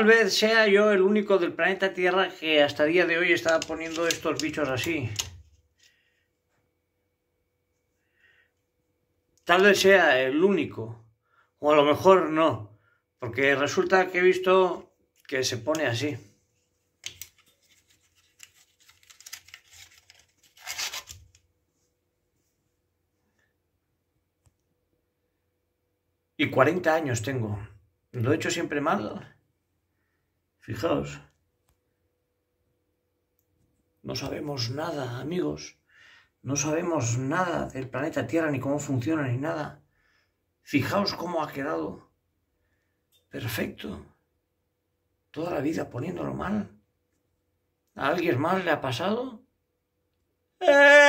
Tal vez sea yo el único del planeta Tierra que hasta día de hoy está poniendo estos bichos así. Tal vez sea el único. O a lo mejor no. Porque resulta que he visto que se pone así. Y 40 años tengo. ¿Lo he hecho siempre mal? Fijaos. No sabemos nada, amigos. No sabemos nada del planeta Tierra, ni cómo funciona, ni nada. Fijaos cómo ha quedado. Perfecto. Toda la vida poniéndolo mal. ¿A alguien más le ha pasado? ¡Eh!